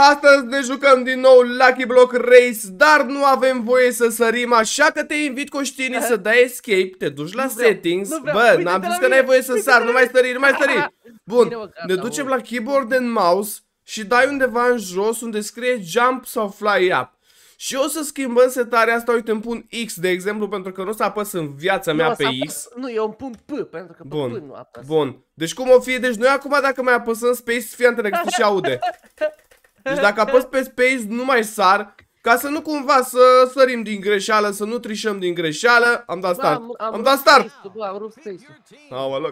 Astăzi ne jucăm din nou Lucky Block Race, dar nu avem voie să sărim, așa că te invit Coștini să dai escape, te duci la vreau, settings. Bă, n-am zis că n-ai voie să sar, nu mai stări, nu mai stări. Bun, ne ducem la keyboard and mouse și dai undeva în jos unde scrie jump sau fly up. Și o să schimbăm setarea asta, uite, îmi pun X, de exemplu, pentru că nu o să apăs în viața mea pe X. Nu, eu îmi pun P, pentru că Bun. P nu apăs. Bun, deci cum o fi, deci noi acum dacă mai apăsăm space, fii înțeleg, și aude. Deci dacă apăs pe space, nu mai sar. Ca să nu cumva să sărim din greșeală, să nu trișăm din greșeală, am dat start. ba, am, am, am dat start! Bă, am rupt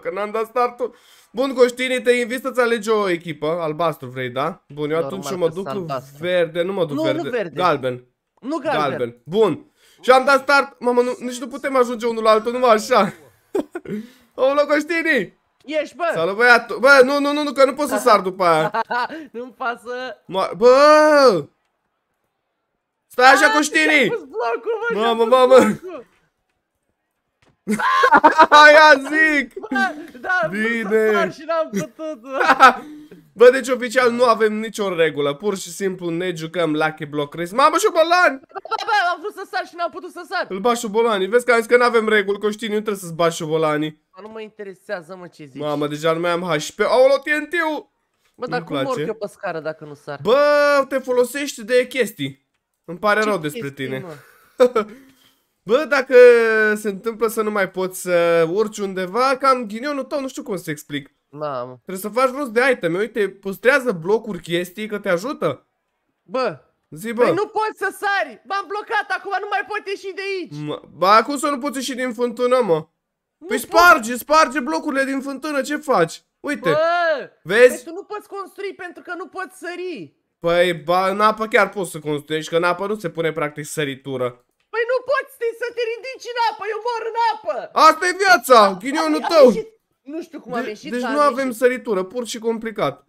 că n-am dat -ul. Bun, Coștini, te invit să-ți alegi o echipă. Albastru vrei, da? Bun, eu atunci Normal, mă duc cu verde, nu mă duc nu, verde. Nu verde. Galben. Nu galben. galben. Bun. Și am dat start. Mamă, nu, nici nu putem ajunge unul la altul, numai așa. Aoleu, Coștini! Ești, bă! Salut, băiatul! Bă, nu, nu, nu, că nu pot să sar după aia. Nu-mi pasă. Mă, bă! Stai așa, ah, Coștinii! Mamă, mamă! Aia zic! Bă, da, Bine. să sar și n-am putut. Bă, deci oficial nu avem nicio regulă. Pur și simplu ne jucăm Lucky Block Race. Mamă, șobolan! Bă, bă, bă, am vrut să sar și n-am putut să sar. Îl bași șobolanii. Vezi că am zis că nu avem reguli, că știi, nu trebuie să-ți bași șobolanii. Nu mă interesează, mă, ce zici. Mamă, deja nu mai am HP. Aolo, TNT-ul! Bă, dar cum mor eu pe scară dacă nu sar? Bă, te folosești de chestii. Îmi pare ce rău despre tine. Bă, dacă se întâmplă să nu mai poți să urci undeva, cam ghinionul tău, nu știu cum să explic. Da, Trebuie să faci rost de iteme. Uite, păstrează blocuri chestii că te ajută. Bă, Zi, bă. Păi nu poți să sari! M-am blocat acum, nu mai pot ieși de aici! M ba, cum să nu poți ieși din fântână, mă? Nu păi pot. sparge, sparge blocurile din fântână, ce faci? Uite, bă, vezi? Păi tu nu poți construi pentru că nu poți sări! Păi, ba, în apă chiar poți să construiești, că în apă nu se pune practic săritură. Păi nu poți să te ridici în apă, eu mor în apă! asta e viața, ghinionul tău! ai, nu știu cum de, am ieșit. Deci nu avem ieșit. săritură, pur și complicat.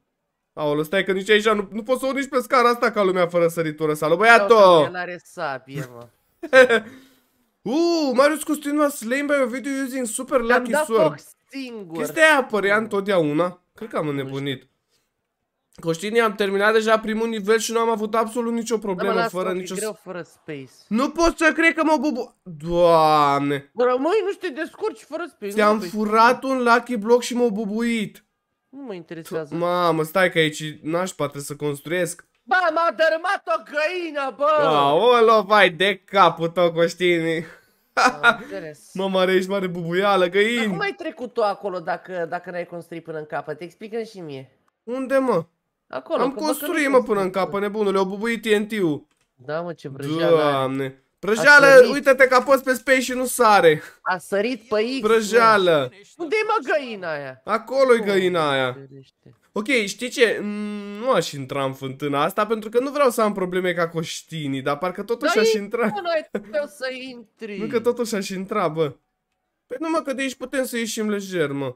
Aolo, stai că nici aici nu, nu poți să nici pe scara asta ca lumea fără săritură. Salut, băiato! nu are sapie, mă. Uuu, uh, Marius continua a slain by a video using super lucky sword. Chestia aia apărea întotdeauna. Cred că am înnebunit. Coștinii, am terminat deja primul nivel și nu am avut absolut nicio problemă da, fără nicio... greu fără space. Nu pot să cred că mă bubu... Doamne! Rămâi, nu te descurci fără space. te am furat un lucky block și m-au bubuit. Nu mă interesează. Mamă, stai că aici nașpa trebuie să construiesc. Ba, m-a dărâmat o găină, bă! o vai, de capul tău, Coștinii. Mă, mare, ești mare bubuială, găini! Dar cum ai trecut tu acolo dacă, dacă n-ai construit până în capăt? Explică-mi și mie. Unde, mă? Acolo, Am construit, mă, până în capă, nebunule, o bubuit TNT-ul. Da, mă, ce vrăjeală Doamne. Are. Prăjeală, uite-te că apăs pe space și nu sare. A sărit pe X. Prăjeală. Unde-i mă găina aia? acolo e găina aia. Ok, știi ce? nu aș intra în fântâna asta pentru că nu vreau să am probleme ca coștinii, dar parcă totuși da, aș intra. Nu, noi să intri. Nu că totuși aș intra, bă. Păi numai că de aici putem să ieșim lejer, mă.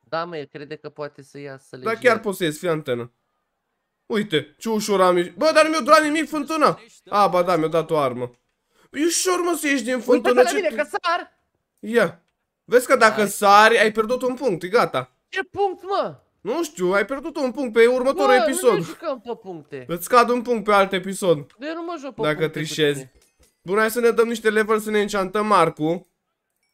Da, mă, crede că poate să iasă lejer. Da, chiar poți să ies, fii antenă. Uite, ce ușor am ieșit. Bă, dar nu mi-a durat nimic fântâna. A, ba da, mi-a dat o armă. E ușor, mă, să ieși din fântână. Uite-te la mine, că sar! Ia. Vezi că dacă sari, ai pierdut un punct, e gata. Ce punct, mă? Nu știu, ai pierdut un punct pe următorul Bă, episod. nu jucăm pe puncte. Îți cad un punct pe alt episod. De nu mă joc pe Dacă trișezi. Bun, hai să ne dăm niște level să ne înceantăm marcu.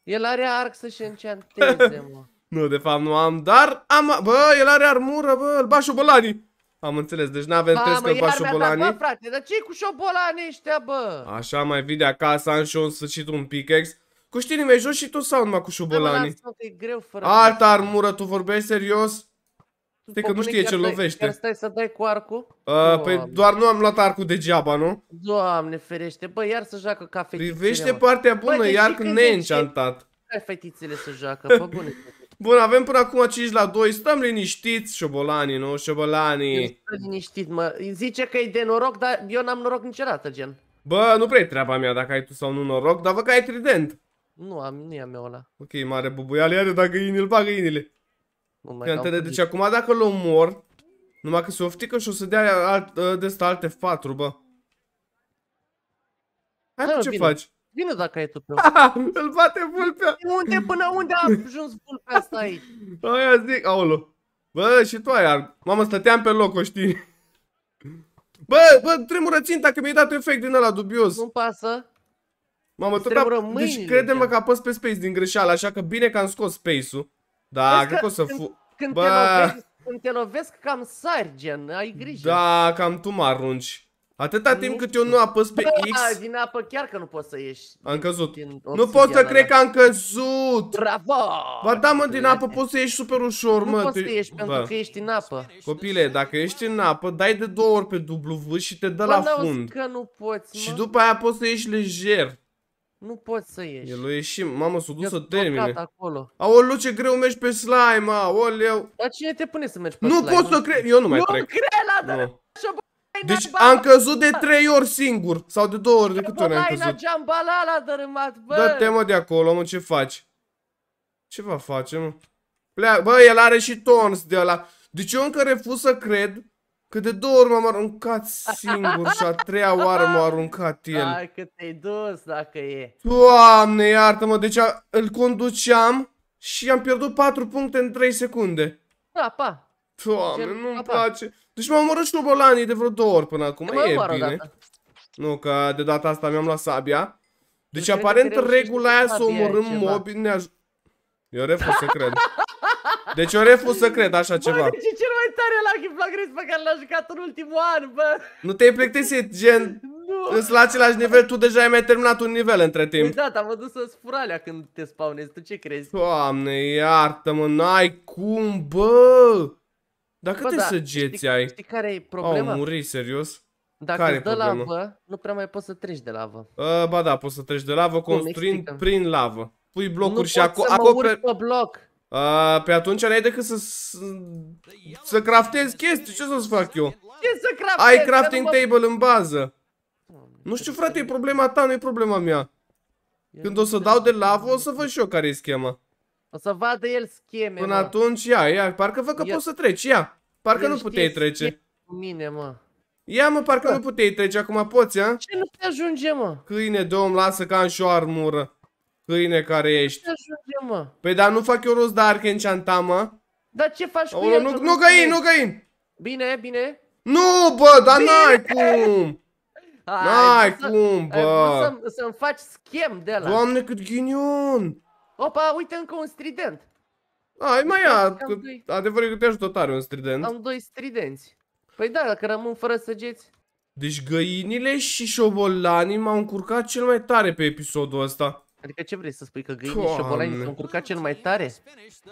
El are arc să-și înceanteze, mă. nu, de fapt nu am, dar am... Bă, el are armură, bă, îl bașu bălanii. Am înțeles, deci n-avem trebuie să șobolanii. Bă, frate, dar ce cu șobolanii ăștia, bă? Așa mai vii de acasă, am și eu în sfârșit un pickaxe. Cu știi nimeni jos și tu sau numai cu da, șobolanii? Da, e greu fără... Alta armură, tu vorbești serios? Stai că nu știe ce lovește. stai să dai cu arcul? Uh, păi doar nu am luat arcul degeaba, nu? Doamne ferește, bă, iar să joacă ca fetițele. Privește partea bună, iar când ne-ai înceantat. Hai fetițele să joacă, bune. Bun, avem până acum 5 la 2, stăm liniștiți, șobolanii, nu? Șobolanii. Stăm liniștit, mă. Zice că e de noroc, dar eu n-am noroc niciodată, gen. Bă, nu prea e treaba mea dacă ai tu sau nu noroc, dar vă că ai trident. Nu am, nu e a ăla. Ok, mare bubuiale are, dacă inil îl bagă inile. de deci acum dacă îl mor, numai că se oftică și o să dea alt, ă, de asta alte patru, bă. Hai, Hai tu ce bine. faci? Bine dacă ai tu pe Îl bate vulpea. De unde până unde a ajuns vulpea asta aici? Aia zic, aolo. Bă, și tu aia. Mamă, stăteam pe loc, o știi. Bă, bă, tremură ținta că mi-ai dat efect din ăla dubios. Nu pasă. Mamă, tot da- deci a... Deci crede-mă că apăs pe space din greșeală, așa că bine că am scos space-ul. Da, Vezi cred că, că o să când, fu... Când, bă... te lovesc, când te lovesc, cam sari, gen, ai grijă. Da, cam tu mă arunci. Atâta timp cât eu nu apăs pe X... din apă chiar că nu poți să ieși. Am căzut. Nu pot să cred că am căzut! Bravo! Ba da, mă, din apă poți să ieși super ușor, nu poți să ieși pentru că ești în apă. Copile, dacă ești în apă, dai de două ori pe W și te dă la fund. că nu poți, Și după aia poți să ieși lejer. Nu poți să ieși. El ieșim. Mamă, s o dus să termine. Aoleu, ce greu mergi pe slime, aoleu. Dar cine te pune să mergi pe slime? Nu pot să cred. Eu nu mai trec. Nu cred la no. Deci am căzut de trei ori singur Sau de două ori, de câte ori am căzut Dă-te mă de acolo, mă, ce faci? Ce va face, mă? Plea... Bă, el are și tons de ăla Deci eu încă refuz să cred Că de două ori m-am aruncat singur și a treia oară m-a aruncat el Hai că te-ai dus dacă e Doamne, iartă-mă, deci a... îl conduceam și am pierdut 4 puncte în 3 secunde Da, pa Doamne, nu-mi place deci m-am omorât și tobolanii de vreo două ori până acum. E, bine. Nu, că de data asta mi-am luat sabia. Deci aparent regula aia să omorâm mobi ne E o refuz să cred. Deci o refuz să cred așa ceva. Bă, deci cel mai tare la Giflagris pe care l-a jucat în ultimul an, bă. Nu te-ai plictisit, gen... Nu. Îți la același nivel, tu deja ai mai terminat un nivel între timp. Da, am văzut să-ți când te spawnezi, tu ce crezi? Doamne, iartă-mă, n-ai cum, bă! Dar câte da, săgeți știi, ai? Știi care e problema? Au murit, serios? Dacă care dă problemă? lavă, nu prea mai poți să treci de lavă. Uh, ba da, poți să treci de lavă construind Cum, prin lavă. Pui blocuri nu și aco- acoperi... pe bloc. Uh, pe atunci n-ai decât să, să, craftezi chestii, ce să-ți fac eu? Ce să craftezi? Ai crafting table în bază. Nu știu frate, e problema ta, nu e problema mea. Când o să dau de lavă, o să văd și eu care e schema. O să vadă el scheme, Până mă. atunci, ia, ia, parcă văd că ia. poți să treci, ia. Parcă el nu puteai trece. Cu mine, mă. Ia, mă, parcă da. nu puteai trece, acum poți, ia? Ce nu te ajunge, mă? Câine, domn, lasă că am și o armură. Câine care nu ești. Nu te ajunge, mă. Păi, dar nu fac eu rost de arc înceanta, mă. Dar ce faci o, cu el? Nu, nu găin, nu găin. Bine, bine. Nu, bă, dar n-ai cum. N-ai cum, bă. Să-mi faci schem de la. Doamne, cât ghinion. Opa, uite încă un strident. Ai mai ia, adevărul că te ajută tare un strident. Am doi stridenți. Păi da, dacă rămân fără săgeți. Deci găinile și șobolanii m-au încurcat cel mai tare pe episodul ăsta. Adică ce vrei să spui, că găinii Doamne. și șobolanii s-au încurcat cel mai tare?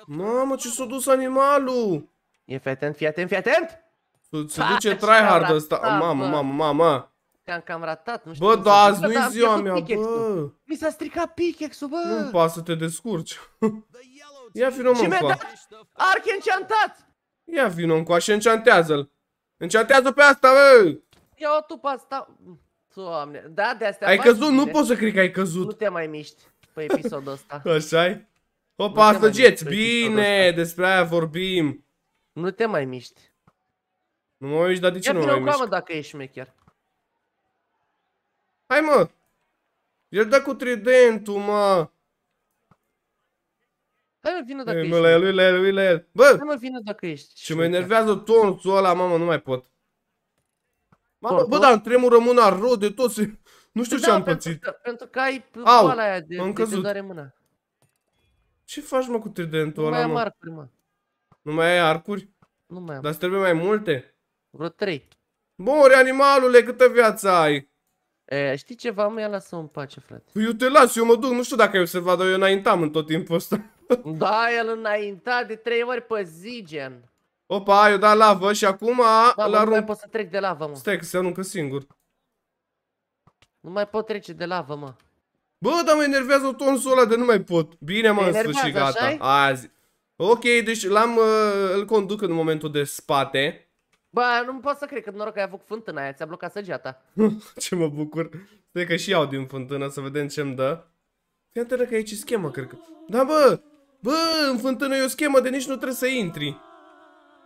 Mamă, ce s-a dus animalul! E fii atent, fii atent, fii atent! Se duce tryhard ăsta. Mamă, mamă, mamă! Te-am cam ratat, nu știu. Bă, da, azi nu-i da, da, ziua mea, bă. Mi s-a stricat pickaxe-ul, bă. Nu poate să te descurci. Ia vino mă încoa. Dat... Arc enchantat. Ia vino încoa și enchantează-l. Enchantează pe asta, bă. Ia-o tu pe asta. Doamne, da, de astea Ai căzut? Nu poți să cred că ai căzut. Nu te mai miști pe episodul ăsta. Așa-i? Opa, asta geți. Bine, despre aia vorbim. Nu te mai miști. Nu mă miști, dar de ce Ia nu mă mai miști? Ia mă, dacă ești șmecher. Hai, mă! El dă cu tridentul, mă! Hai mă, vină dacă ești. Mă, la el, la el, la el. Bă! Hai mă, vină dacă ești. Și mă enervează tonțul ăla, mamă, nu mai pot. Mamă, bă, dar îmi tremură mâna rău de tot și... Nu știu ce da, am pățit. pentru că ai Au, aia de, te doare mâna. Ce faci, mă, cu tridentul ăla, mă? Nu mai am arcuri, mă. Nu mai ai arcuri? Nu mai am. Dar trebuie mai multe? Vreo trei. Mori, animalule, câtă viață ai? E, știi ceva? Mă ia lasă în pace, frate. eu te las, eu mă duc, nu știu dacă ai observat, dar eu înaintam în tot timpul ăsta. Da, el înainta de trei ori pe zi, gen. Opa, eu dat lavă și acum da, la rum... nu pot să trec de lavă, mă. Stai, că se aruncă singur. Nu mai pot trece de lavă, mă. Bă, dar mă enervează tonsul ăla de nu mai pot. Bine, mă, în sfârșit, gata. Azi. Ok, deci l-am, uh, îl conduc în momentul de spate. Bă, nu pot să cred că noroc că ai avut fântâna aia, ți-a blocat săgeata. Ce mă bucur. Stai că și iau din fântână să vedem ce-mi dă. Fii că aici e schemă, cred că. Da, bă! Bă, în fântână e o schemă de nici nu trebuie să intri.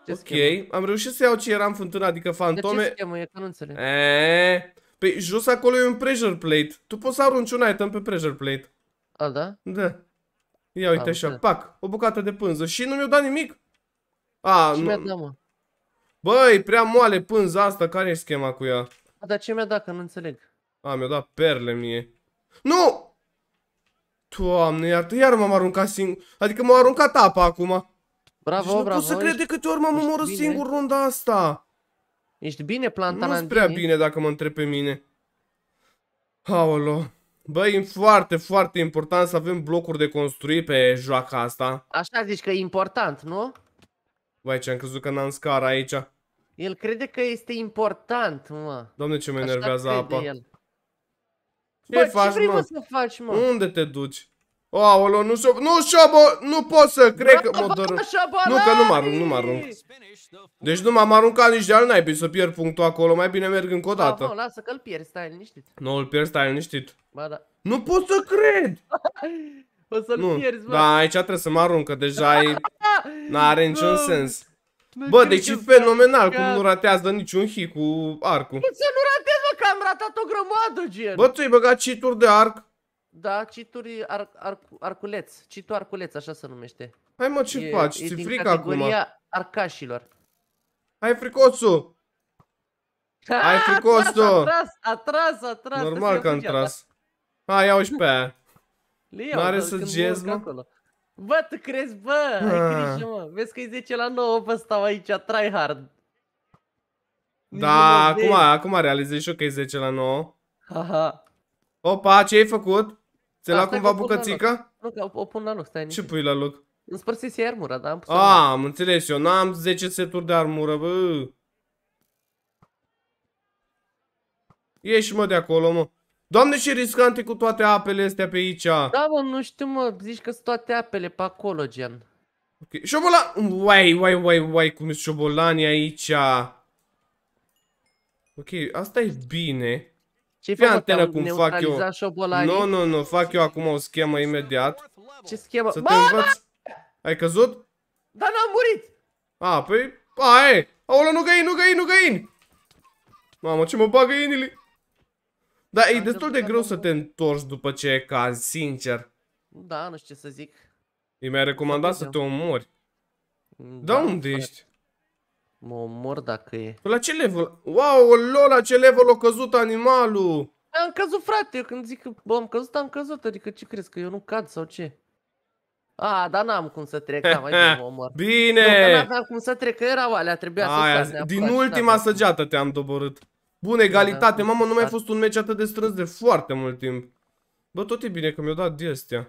Ce ok, schemă? am reușit să iau ce era în fântână, adică fantome. De ce schemă e? Că nu înțeleg. Eee, pe păi, jos acolo e un pressure plate. Tu poți să arunci un item pe pressure plate. A, da? Da. Ia uite A, așa, pac, o bucată de pânză și nu mi-o dat nimic. A, nu. Da, mă. Băi, prea moale pânza asta, care e schema cu ea? A, dar ce mi-a dat, că nu înțeleg. A, mi-a dat perle mie. Nu! Doamne, iartă, iar m-am aruncat singur. Adică m-a aruncat apa acum. Bravo, deci nu bravo. pot să crede de câte ori m-am omorât singur runda asta. Ești bine plantat. Nu-s prea bine dacă mă întreb pe mine. Aolo. Băi, e foarte, foarte important să avem blocuri de construit pe joaca asta. Așa zici că e important, nu? Vai, ce-am crezut că n-am scara aici. El crede că este important, mă. Doamne, ce mă enervează apa. Ce Bă, faci, ce vrei, mă? să faci, mă? Unde te duci? O, aolo, nu șob, nu șob, nu pot să cred că mă dor. Nu, că nu mă arunc, nu mă arunc. Deci nu m-am aruncat nici de al naibii să pierd punctul acolo, mai bine merg încă o dată. Nu, lasă că-l pierzi, stai liniștit. Nu, îl pierzi, stai liniștit. Ba, da. Nu pot să cred! o să-l pierzi, mă. Da, aici trebuie să mă că deja e... N-are niciun sens. Bă, deci e fenomenal cum nu ratează niciun hit cu arcul. Cum să nu ratez, bă, că am ratat o grămadă, gen. Bă, tu ai băgat cituri de arc. Da, cituri ar, ar, arculeț. Citu arculeț, așa se numește. Hai mă, ce e, faci? Ți frică acum? arcașilor. Hai fricosu! Hai fricosu! A tras, a da. tras, a tras. Normal că am tras. Hai, iau și pe aia. N-are să gezi, mă? Bă, tu crezi, bă, ai grijă, mă. Vezi că e 10 la 9, bă, stau aici, try hard. da, acum, acum realizezi și eu că e 10 la 9. Aha. Opa, ce ai făcut? Ți-ai da, luat cumva bucățică? Nu, că o pun la loc, stai Ce pui la loc? Îmi spărsese armura, dar am pus A, am înțeles, eu n-am 10 seturi de armură, bă. Ieși, mă, de acolo, mă. Doamne, și riscante cu toate apele astea pe aici. Da, mă, nu știu, mă, zici că sunt toate apele pe acolo, gen. Ok, șobolan... Uai, uai, uai, uai, cum sunt șobolanii aici. Ok, asta e bine. Ce Fii antena cum fac eu. Nu, nu, nu, fac eu acum o schemă imediat. Ce schemă? Să te da! învăț. Ai căzut? Da, n-am murit. A, păi, a, e. Aolea, nu găin, nu găin, nu găin. Mamă, ce mă bagă inile. Da, e destul de greu să te întorci după ce cazi, sincer. Da, nu știu ce să zic. E mi-a recomandat să te omori. Da, da unde ești? Mă omor dacă e. Păi la ce level? Wow, lol, la ce level a căzut animalul? Am căzut, frate, eu când zic că bă, am căzut, am căzut, adică ce crezi, că eu nu cad sau ce? A, dar n-am cum să trec, am da, mai bine mă omor. Bine! Nu, că n am cum să trec, că erau alea, trebuia Aia, să Din ultima săgeată te-am doborât. Bun, egalitate. Mamă, nu mai a fost un meci atât de strâns de foarte mult timp. Bă, tot e bine că mi o dat de-astea.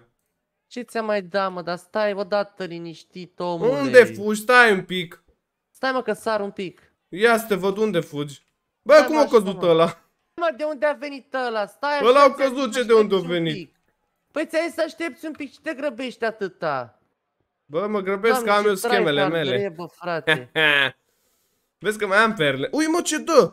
Ce ți-a mai da, mă? Dar stai odată liniștit, omule. Unde fugi? Stai un pic. Stai, mă, că sar un pic. Ia să te văd unde fugi. Bă, stai, cum a căzut ăla? Mă, de unde a venit ăla? Stai Ăla au căzut ce de unde a venit. Păi ți-a să aștepți un pic și te grăbești atâta. Bă, mă grăbesc că am eu schemele mele. frate. Vezi că mai am perle. Ui, mă, ce dă?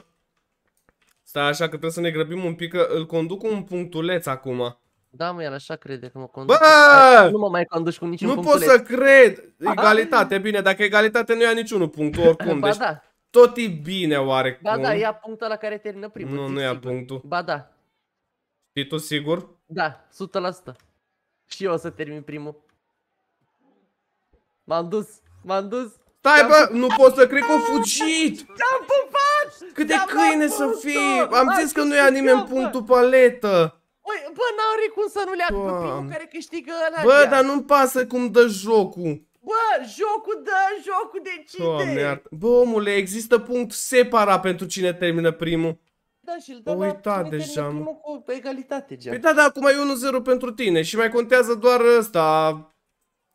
Stai așa că trebuie să ne grăbim un pic, că îl conduc cu un punctuleț acum. Da, mă, el așa crede că mă conduc. Bă! Nu mă mai conduci cu niciun Nu punctuleț. pot să cred! Egalitate, bine, dacă egalitate nu ia niciunul punct oricum, ba, deci da. tot e bine oarecum. Ba da, ia punctul la care termină primul. Nu, nu ia sigur. punctul. Ba da. Și tu sigur? Da, 100%. Și eu o să termin primul. M-am dus, m-am dus. Stai bă, nu pot să cred că a fugit! Da! Cât de câine să fii? Am zis că nu ia nimeni punctul paletă. bă, n-are cum să nu le ia pe primul care câștigă ăla. Bă, dar nu-mi pasă cum dă jocul. Bă, jocul dă, jocul decide. Bă, omule, există punct separat pentru cine termină primul. Da, și îl dă uitat deja. cu egalitate, geam. Păi da, da, acum e 1-0 pentru tine și mai contează doar ăsta...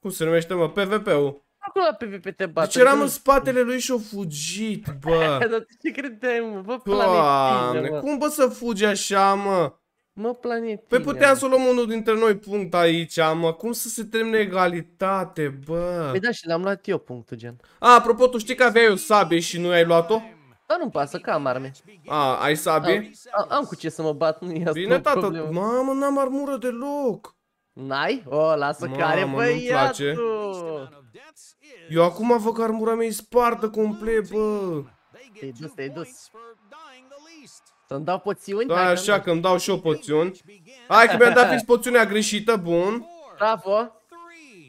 Cum se numește, mă? PvP-ul acolo la PvP te bate. Deci eram în spatele lui și-o fugit, bă. Dar ce credeai, mă? Bă, planetine, mă. cum bă să fugi așa, mă? Mă, planetine. Păi puteam să luăm unul dintre noi punct aici, mă. Cum să se termine egalitate, bă? Păi da, și l-am luat eu punctul, gen. A, apropo, tu știi că aveai o sabie și nu ai luat-o? Dar nu-mi pasă, că am arme. A, ai sabie? Am, am, am cu ce să mă bat, nu e asta Bine, tată, problemă. mamă, n-am armură deloc. N-ai? O, lasă Mamă, care băiatul! Place. Eu acum vă că armura mea e spartă complet, bă! Te-ai dus, te-ai dus. Să-mi dau poțiuni? Da, așa că mi dau și eu poțiuni. Hai că mi-am dat fix poțiunea greșită, bun. Bravo!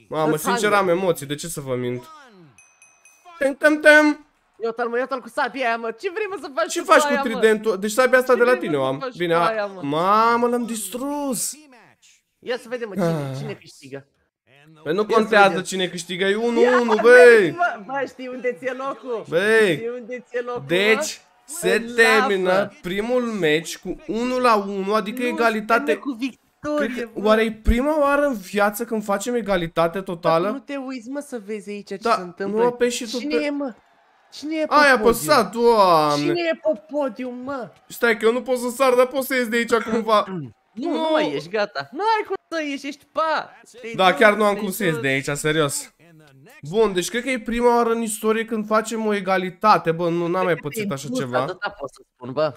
Mamă, sincer am emoții, de ce să vă mint? Tem, tem, tem! Eu tal eu tal cu sabia aia, mă. Ce vrei mă să faci Ce cu faci cu tridentul? Deci sabia asta Ce de la tine o am. Bine, aia, Mamă, l-am distrus. Ia să vedem, mă, cine, ah. cine câștigă. Păi nu contează cine câștigă, e 1-1, băi! Bă, știi unde ți-e locul? Băi! unde ți-e locul? Deci, se termină primul meci cu 1 la 1, adică nu, egalitate. Cu victorie, Cred, bă. oare e prima oară în viață când facem egalitate totală? Dar nu te uiți, mă, să vezi aici ce da, se întâmplă. Nu pe și tu Cine pe... e, mă? Cine e pe Ai apăsat, doamne! Cine e pe podium, mă? Stai că eu nu pot să sar, dar pot să ies de aici cumva. Nu, nu, nu mai ieși, gata. Nu ai cum să ieși, ești pa. Da, chiar nu am cum să ies de aici, serios. Bun, deci cred că e prima oară în istorie când facem o egalitate, bă, nu n-am mai pățit așa ceva. Atâta pot să spun, bă.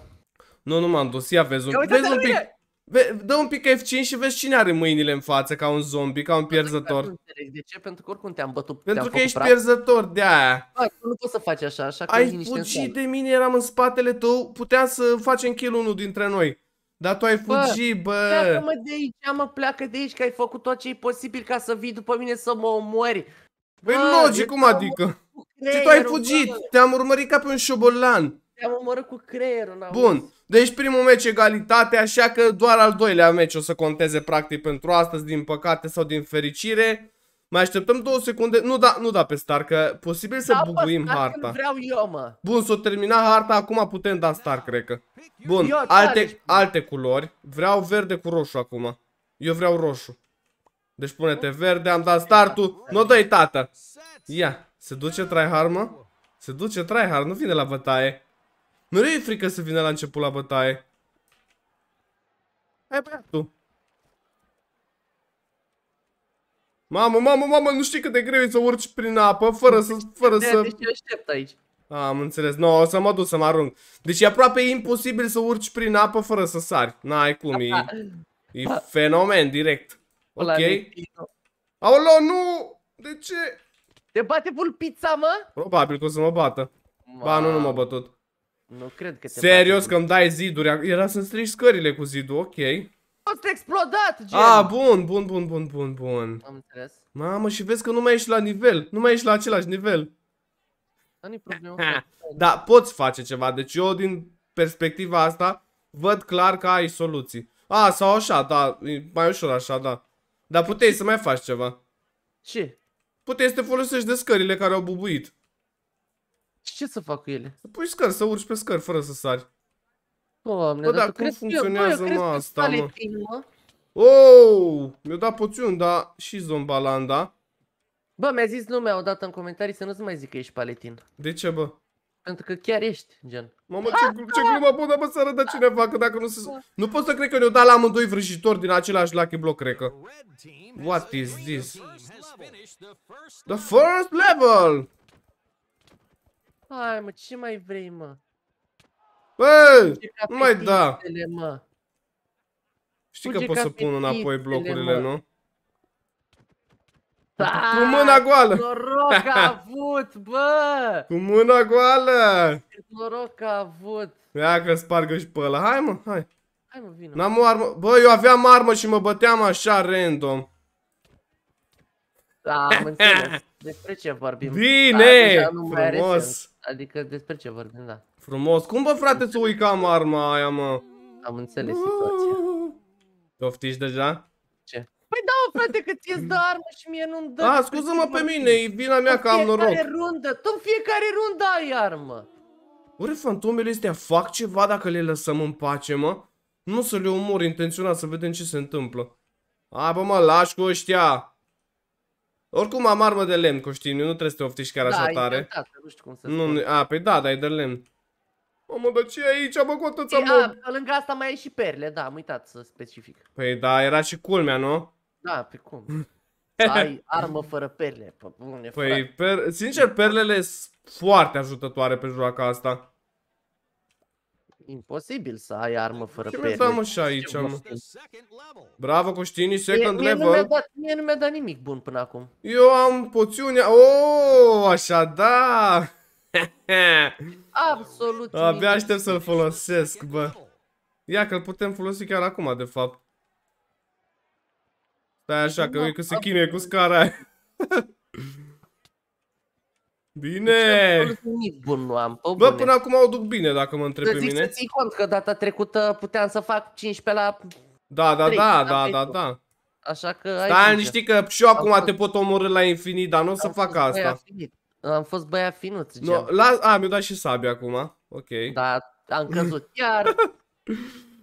Nu, nu m-am dus, ia vezi un, vezi un pic. Ve dă un pic F5 și vezi cine are mâinile în față ca un zombie, ca un pierzător. De ce? Pentru că oricum te-am bătut. Pentru că ești praf. pierzător, de aia. Bă, nu poți să faci așa, așa că Ai fugit de mine, eram în spatele tău, puteam să facem kill unul dintre noi. Dar tu ai fugit, bă! bă. Pleacă-mă de aici, mă, pleacă de aici, că ai făcut tot ce e posibil ca să vii după mine să mă omori. Păi bă, păi logic, cum adică? Și tu ai fugit, te-am urmărit ca pe un șobolan. Te-am omorât cu creierul, Bun, deci primul meci egalitate, așa că doar al doilea meci o să conteze practic pentru astăzi, din păcate sau din fericire. Mai așteptăm două secunde. Nu da, nu da pe Stark, că posibil să da, buguim harta. vreau eu, mă. Bun, s-o termina harta, acum putem da Stark, cred că. Bun, eu, alte, alte culori. Vreau verde cu roșu acum. Eu vreau roșu. Deci pune-te verde, am dat startul. Nu dă tată. Ia, se duce tryhard, mă? Se duce tryhard, nu vine la bătaie. Nu e frică să vină la început la bătaie. Hai băiatul. Mamă, mamă, mamă, nu știi cât de greu e să urci prin apă fără să... Fără de să... Deci eu aștept aici. am înțeles. Nu, no, o să mă duc să mă arunc. Deci e aproape imposibil să urci prin apă fără să sari. N-ai cum, e, e fenomen direct. Ok? Aolo, nu! De ce? Te bate vulpița, mă? Probabil că o să mă bată. Ma... Ba, nu, nu m-a bătut. Nu cred că te Serios că îmi dai ziduri. Era să-mi strici scările cu zidul, ok. Am explodat, gen. Ah, bun, bun, bun, bun, bun, bun. Am înțeles. Mamă, și vezi că nu mai ești la nivel. Nu mai ești la același nivel. Da, nu problemă. da, poți face ceva. Deci eu, din perspectiva asta, văd clar că ai soluții. A, ah, sau așa, da, e mai ușor așa, da. Dar puteai să mai faci ceva. Ce? Puteai să te folosești de scările care au bubuit. Și ce să fac cu ele? Să pui scări, să urci pe scări fără să sari. Doamne, Bă, dar cum funcționează eu, mă, asta, mă? Oh, mi-a dat poțiun, da, și zombalanda. Bă, mi-a zis lumea odată în comentarii să nu-ți mai zic că ești paletin. De ce, bă? Pentru că chiar ești, gen. Mamă, ce, ce glumă bună, bă, să arătă cineva, că dacă nu se... Nu pot să cred că ne-o dat la amândoi vrăjitori din același Lucky Block, cred că. What is this? The first level! Hai, mă, ce mai vrei, mă? Bă, nu mai da. Mă. Știi Fuge că pot să pun înapoi blocurile, mă. nu? Da, cu mâna goală! Noroc a avut, bă! Cu mâna goală! Noroc a avut! Ia că spargă și pe ăla. Hai mă, hai! Hai mă, vină! N-am o armă. Bă, eu aveam armă și mă băteam așa random. Da, am înțeles. Despre ce vorbim? Bine! Da, frumos! Adică despre ce vorbim, da. Frumos. Cum bă, frate, să uicam arma aia, mă? Am înțeles situația. Doftiști deja? Ce? Păi da, frate, că ți-e dă armă și mie nu-mi dă. A, scuză-mă pe mine, e vina mea că am noroc. Rundă, tu în fiecare rundă ai armă. Oare fantomele astea fac ceva dacă le lăsăm în pace, mă? Nu să le omor intenționat, să vedem ce se întâmplă. A, bă, mă, lași cu ăștia. Oricum am armă de lemn, Coștiniu, nu trebuie să te oftiști chiar da, așa tare. Da, nu știu cum să nu, spun. A, păi da, dar e de lemn. Mamă, dar ce e aici, bă, cu atâția mob? Da, lângă asta mai e și perle, da, am uitat să specific. Păi da, era și culmea, nu? Da, pe cum? Ai armă fără perle, pă, bune, Păi, per... sincer, perlele sunt foarte ajutătoare pe joaca asta. Imposibil să ai armă fără ce perle. Ce mă și aici, mă? Bravo, Coștini, second mie, level. Mie nu, mie nu mi-a dat nimic bun până acum. Eu am poțiunea... Oh, așa, da! Absolut Abia aștept să-l folosesc, bă. Ia că-l putem folosi chiar acum, de fapt. Stai așa, că, uite că se chinuie cu scara aia. Bine! Deci bă, până acum o duc bine, dacă mă întreb pe mine. Să ții cont că data trecută puteam să fac 15 la... Da, da, da, da, da, da. Așa că Stai, știi că și eu acum te pot omorâ la infinit, dar nu o să fac asta. Am fost băiat finuț, No, la... A, mi-a dat și sabia acum. Ok. Da, am căzut chiar.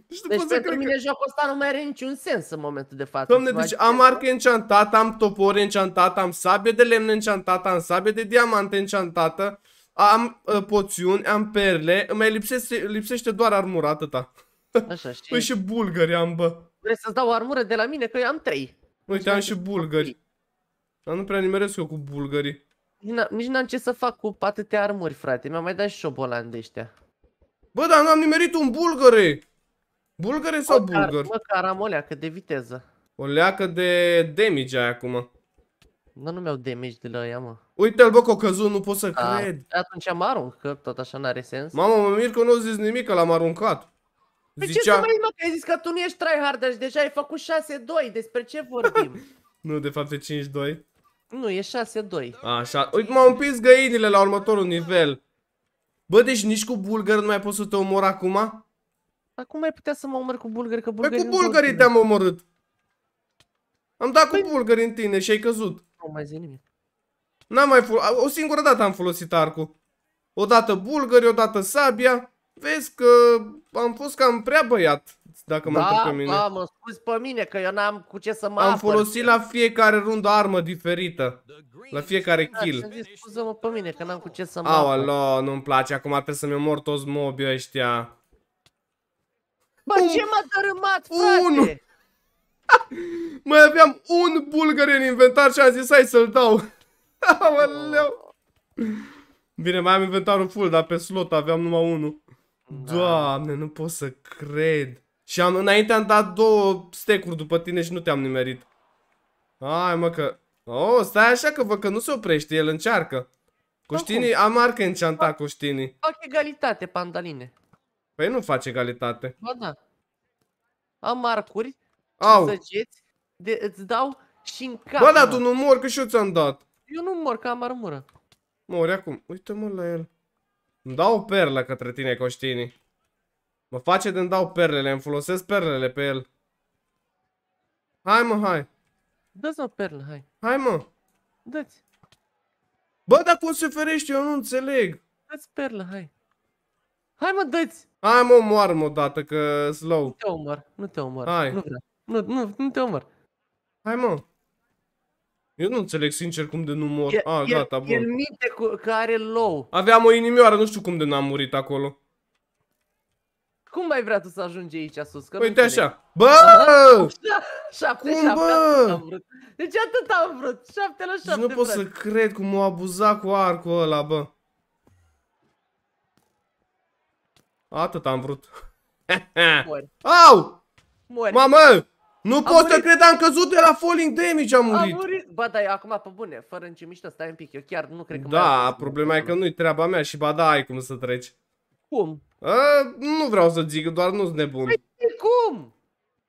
Deci, deci pentru că... mine jocul ăsta nu mai are niciun sens în momentul de față. Doamne, deci am arcă enchantat, am topor enchantat, am sabie de lemn enchantat, am sabie de diamant enchantată, am uh, poțiuni, am perle, îmi lipsește, lipsește doar armura atâta. Așa, știi? Păi și bulgări am, bă. Vrei să-ți dau o armură de la mine? Că eu am trei. Uite, am și bulgări. Dar nu prea nimeresc eu cu bulgării. Nici n-am ce să fac cu atâtea armuri, frate. Mi-am mai dat și șobolan de ăștia. Bă, dar n-am nimerit un bulgare. Bulgare sau măcar, bulgăr? Măcar am o leacă de viteză. O leacă de damage ai acum. Nu, nu mi-au damage de la ea, mă. Uite-l, bă, că o căzut, nu pot să A, cred. Atunci am arunc, că tot așa n-are sens. Mamă, mă mir că nu zis nimic, că l-am aruncat. Pe păi Zicea... ce să mai mă, că ai zis că tu nu ești tryharder și deja ai făcut 6-2, despre ce vorbim? nu, de fapt e 5-2. Nu, e 6-2. Așa. Uite, m-au împins găinile la următorul nivel. Bă, deci nici cu bulgări nu mai poți să te omor acum? Acum ai putea să mă omor cu bulgări, că bulgări... Păi cu bulgării te-am omorât. Am dat păi... cu bulgări în tine și ai căzut. Nu mai zi nimic. N-am mai folosit... O singură dată am folosit arcul. Odată bulgări, odată sabia. Vezi că am fost cam prea băiat dacă mă da, pe mine. Da, mă scuzi pe mine că eu n-am cu ce să mă Am apăr. folosit la fiecare rundă armă diferită. La fiecare da, kill. Zis, mă pe mine că n-am cu ce să mă Au, alo, nu-mi place. Acum trebuie să-mi omor toți mobii ăștia. Bă, un... ce m-a dărâmat, frate? Un... Mai aveam un bulgar în inventar și am zis hai să-l dau. Aoleu. Bine, mai am inventarul full, dar pe slot aveam numai unul. Da. Doamne, nu pot să cred. Și am, înainte am dat două stecuri după tine și nu te-am nimerit. Hai mă că... Oh, stai așa că vă că nu se oprește, el încearcă. Coștinii, am arcă înceanta Coștinii. Fac egalitate, pandaline. Păi nu face egalitate. Ba da. Am arcuri, Au. săgeți, de, îți dau și în cap. Ba da, tu nu mor, că și eu ți-am dat. Eu nu mor, că am armură. Mori acum. Uite-mă la el. Îmi dau o perlă către tine, Coștinii. Mă face de-mi dau perlele, îmi folosesc perlele pe el. Hai mă, hai. Dă-ți o perlă, hai. Hai mă. Dă-ți. Bă, dar cum se ferește, eu nu înțeleg. Dă-ți perlă, hai. Hai mă, dă-ți. Hai mă, moar mă odată, că slow. Nu te omor, nu te omor. Hai. Nu vreau. Nu, nu, nu te omor. Hai mă. Eu nu înțeleg sincer cum de nu mor. A, ah, gata, bun. El minte că are low. Aveam o inimioară, nu știu cum de n-am murit acolo. Cum mai vrea tu să ajungi aici sus? Că păi, Uite așa. Bă! cum, bă? Deci atât am vrut. Șapte la șapte. nu pot să cred cum o abuza cu arcul ăla, bă. Atât am vrut. Au! Mamă! Nu a pot murit. să cred, am căzut de la falling damage, am murit. A murit. Ba, dar acum pe bune, fără mișto, stai un pic, eu chiar nu cred că Da, problema e că nu-i treaba mea și ba da, ai cum să treci. Cum? A, nu vreau să zic, doar nu-s nebun. Păi cum?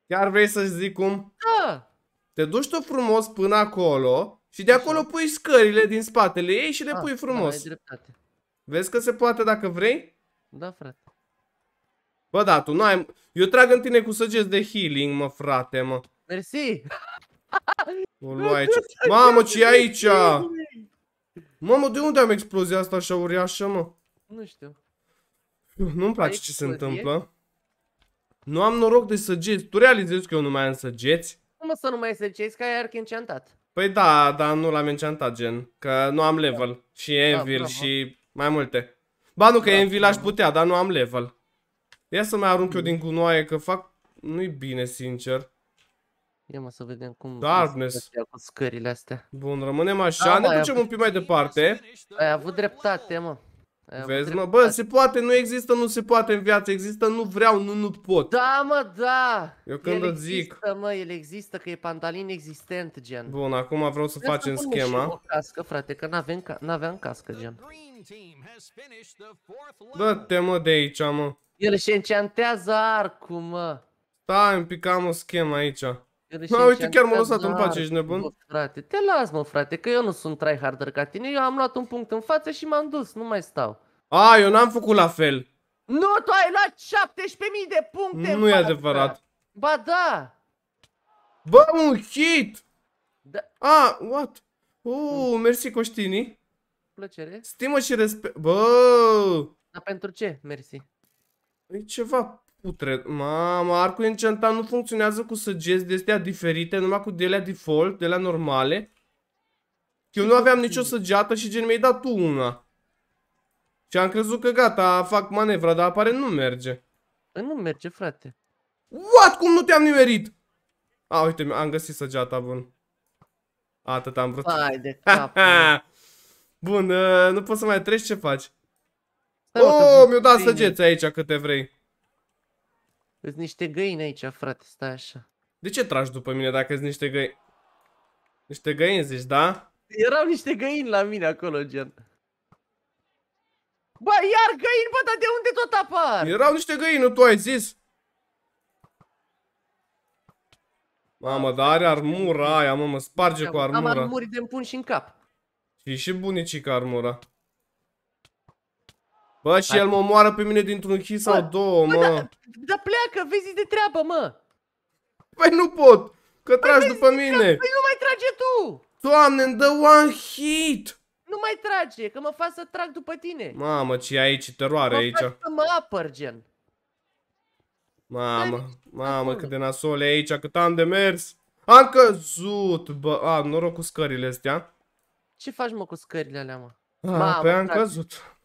Chiar vrei să zic cum? Da. Te duci tu frumos până acolo și de acolo pui scările din spatele ei și le A, ah, pui da, frumos. Da, dreptate. Vezi că se poate dacă vrei? Da, frate. Bă, da, tu nu ai Eu trag în tine cu săgeți de healing, mă, frate, mă. Mersi! O luai aici. Mamă, ce e aici? Mamă, de unde am explozia asta așa uriașă, mă? Nu știu. Nu-mi place ce se întâmplă. Nu am noroc de săgeți. Tu realizezi că eu nu mai am săgeți? Cum să nu mai ai săgeți? Că ai arc enchantat. Păi da, dar nu l-am enchantat, gen. Că nu am level. Da. Și envil da, și mai multe. Ba nu, că da, envil aș putea, dar nu am level. Ia să mai arunc eu mm. din gunoaie, că fac... Nu-i bine, sincer. Ia mă să vedem cum Darkness. cu scările astea. Bun, rămânem așa, da, ne ducem un pic mai departe. Ai avut dreptate, mă. Vezi, mă, bă, se poate, nu există, nu se poate în viață, există, nu vreau, nu, nu pot. Da, mă, da! Eu când el îți zic... există, mă, el există, că e pantalin existent, gen. Bun, acum vreau să facem schema. și o cască, frate, că n-aveam, ca cască, gen. Dă-te, mă, de aici, mă. El își înceantează arcul, mă. Stai un pic, o schemă aici. Mă, uite, chiar m-a lăsat în pace, ești nebun? frate, te las, mă, frate, că eu nu sunt tryharder ca tine, eu am luat un punct în față și m-am dus, nu mai stau. A, ah, eu n-am făcut la fel. Nu, tu ai luat 17.000 de puncte. Nu e adevărat. Ba da. Bă, un hit. Da. A, ah, what? Uh, mersi Coștini. Plăcere. Stimă și respect. Bă! Dar pentru ce? Mersi. E ceva putre. Mama, arcul încentat nu funcționează cu săgeți de astea diferite, numai cu de default, de la normale. Eu nu aveam nicio săgeată și gen mi-ai dat tu una. Și am crezut că gata, fac manevra, dar apare nu merge. Păi nu merge, frate. What? Cum nu te-am nimerit? A, uite, am găsit săgeata, bun. Atât am vrut. Hai de cap. bun, ă, nu poți să mai treci, ce faci? Stai oh, mi-o dat săgeți aici câte vrei. Sunt niște găini aici, frate, stai așa. De ce tragi după mine dacă sunt niște găini? Niște găini, zici, da? Erau niște găini la mine acolo, gen. Bă, iar găini, bă, dar de unde tot apar? Erau niște găini, nu tu ai zis? Mamă, dar are armura aia, mă, mă sparge cu armura. Am armuri de pun și în cap. Și și bunicii cu armura. Bă, și Hai. el mă moară pe mine dintr-un chi sau două, bă, mă. Da, dar da pleacă, vezi de treabă, mă. Păi nu pot, că păi tragi după mine. Treabă, păi nu mai trage tu. Doamne, îmi dă one hit nu mai trage, că mă fac să trag după tine. Mamă, ce aici, teroare mă aici. Mă să mă apăr, gen. Mamă, mamă, cât de nasole aici, cât am de mers. Am căzut, bă, a, noroc cu scările astea. Ce faci, mă, cu scările alea, mă? A, mamă, pe păi am căzut.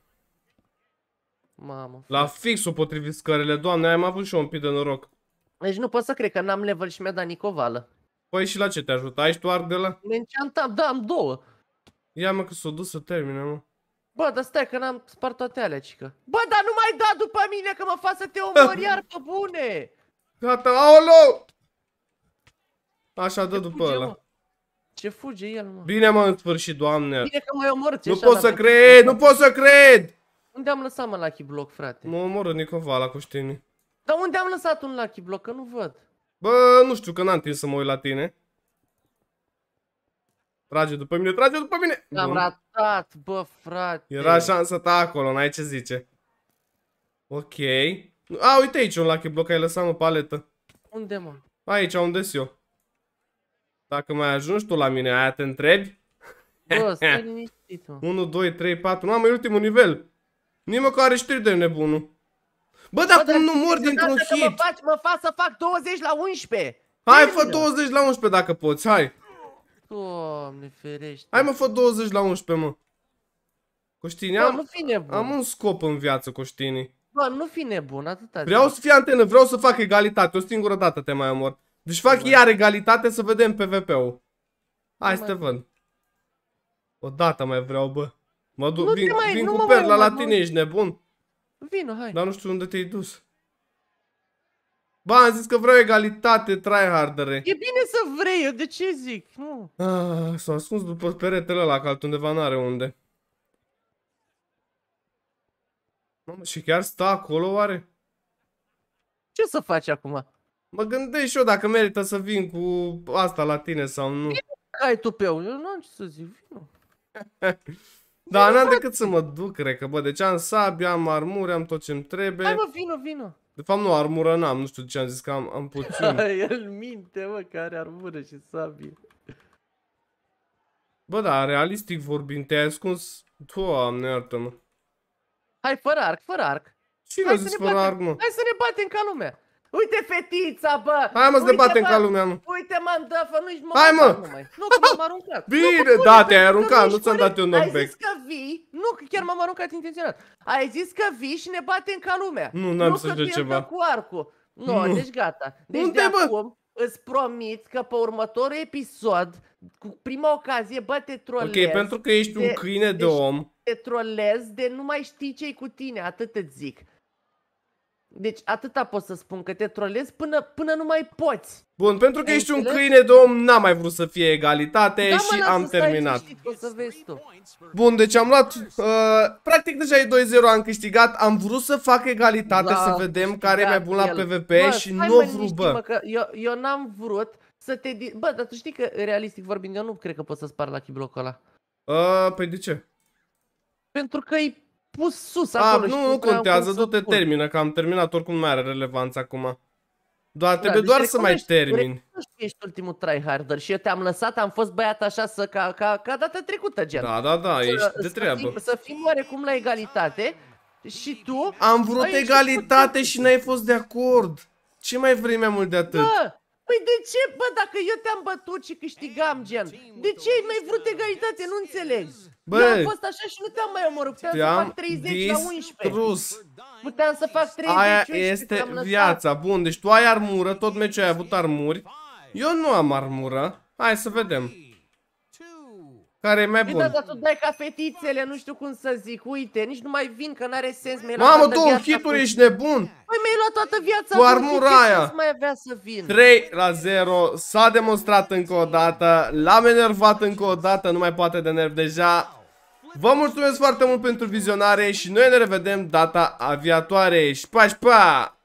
Mamă. La fixul potrivit scările, doamne, am avut și eu un pic de noroc. Deci nu pot să cred că n-am level și mi-a dat nicovală. Păi și la ce te ajută? Ai și tu ardele? da, am două. Ia mă că s-o dus să termină. mă. Bă, dar stai că n-am spart toate alea, cică. Bă, dar nu mai da după mine că mă fac să te omor iar pe bune! Gata, aolo! Așa, dă după fuge, ăla. Mă. Ce fuge el, mă? Bine, mă, în sfârșit, doamne. Bine că m-ai omorât. Nu pot să cred, nu pot să cred! Unde am lăsat, mă, Lucky Block, frate? Mă omoră Nicovala cu știne. Dar unde am lăsat un Lucky Block, că nu văd? Bă, nu știu, că n-am timp să mă uit la tine. Trage după mine, trage după mine! Am ratat, bă, frate! Era șansa ta acolo, n-ai ce zice. Ok. A, uite aici un lucky block, ai lăsat mă paletă. Unde, mă? Aici, unde eu. Dacă mai ajungi tu la mine, aia te întrebi? Bă, stai liniștit, mă. 1, 2, 3, 4, nu am mai ultimul nivel. Nici măcar știri de nebunul. Bă, dar cum nu mor dintr-un hit? Mă faci, mă fac să fac 20 la 11. Hai, fă 20 la 11 dacă poți, hai. Doamne, ferește. Hai mă, fă 20 la 11, mă. Coștini, am, nu fi nebun. am un scop în viață, Coștini. Bă, nu fi nebun, atâta. Vreau să fie antenă, vreau să fac egalitate, o singură dată te mai omor. Deci fac bă. iar egalitate să vedem PvP-ul. Hai, bă. Stefan. O dată mai vreau, bă. Mă duc, nu vin, mai, vin cu perla la tine, ești nebun? Vino, hai. Dar nu știu unde te-ai dus. Ba, am zis că vreau egalitate, tryhardere. E bine să vrei, eu de ce zic? Ah, s-a ascuns după peretele ăla, că altundeva n-are unde. Mamă, și chiar sta acolo, oare? Ce să faci acum? Mă gândesc și eu dacă merită să vin cu asta la tine sau nu. Ai tu pe eu, eu am ce să zic, vino. Dar n-am decât să mă duc, cred că, bă, deci am sabia, am armure, am tot ce-mi trebuie. Hai mă, vino, vino. De fapt, nu, armură n-am, nu știu ce am zis, că am, am puțin. El minte, mă, că are armură și sabie. Bă, da, realistic vorbind, te-ai ascuns... Doamne, iartă-mă. Hai, fără arc, fără arc. Cine a zis fără arc, mă? Hai să ne batem ca lumea. Uite fetița, bă! Hai mă, să debatem ca lumea, mă! Uite mă, îmi dă, fă, nu ești mă Hai mă! Nu, că m-am aruncat. Bine, da, te-ai aruncat, nu ți-am dat eu un knockback. Ai zis că vii, nu, că chiar m-am aruncat intenționat. Ai zis că vii și ne batem ca lumea. Nu, n-am să zic ceva. cu arcul. Nu, nu, deci gata. Deci de acum, îți promit că pe următorul episod, cu prima ocazie, bă, te trolez! Ok, pentru că ești un câine de, om. Te trolez de nu mai știi ce cu tine, atât îți zic. Deci atâta pot să spun, că te trolezi până, până nu mai poți. Bun, pentru că ești un câine de om, n-am mai vrut să fie egalitate da, și am terminat. Bun, deci am luat... Uh, practic deja e 2-0, am câștigat, am vrut să fac egalitate, da, să vedem care e mai bun la el. PvP bă, și nu o vrut, bă. Mă, că eu, eu n-am vrut să te... Bă, dar tu știi că, realistic vorbind, eu nu cred că pot să spar la chiblocul ăla. Uh, păi de ce? Pentru că e pus sus A, acolo. nu, nu contează, du-te, termină, că am terminat, oricum nu mai are relevanță acum. Doar da, trebuie deci doar să mai termin. Nu știu, ești ultimul tryharder și eu te-am lăsat, am fost băiat așa să, ca, ca, ca data trecută, gen. Da, da, da, să, ești de treabă. Să, să fim oarecum la egalitate și tu... Am vrut egalitate și n-ai fost de acord. Ce mai vrei mai mult de atât? Da, Păi de ce, bă, dacă eu te-am bătut și câștigam, gen? De ce ai mai vrut egalitate? Nu înțeleg. Bă, eu am fost așa și nu te-am mai omorât. Puteam te să fac 30 la 11. Puteam să fac 30 Aia 11, este viața. Bun, deci tu ai armură, tot meciul ai avut armuri. Eu nu am armură. Hai să vedem. Care e mai păi bun? Da, dar tu dai ca fetițele, nu știu cum să zic, uite, nici nu mai vin, că n-are sens. Mamă, un hituri, cu... ești nebun! Păi mi-ai luat toată viața, cu armura aia. mai avea să vin? 3 la 0, s-a demonstrat încă o dată, l-am enervat încă o dată, nu mai poate de nerv deja. Vă mulțumesc foarte mult pentru vizionare și noi ne revedem data aviatoare. Și pa, și pa!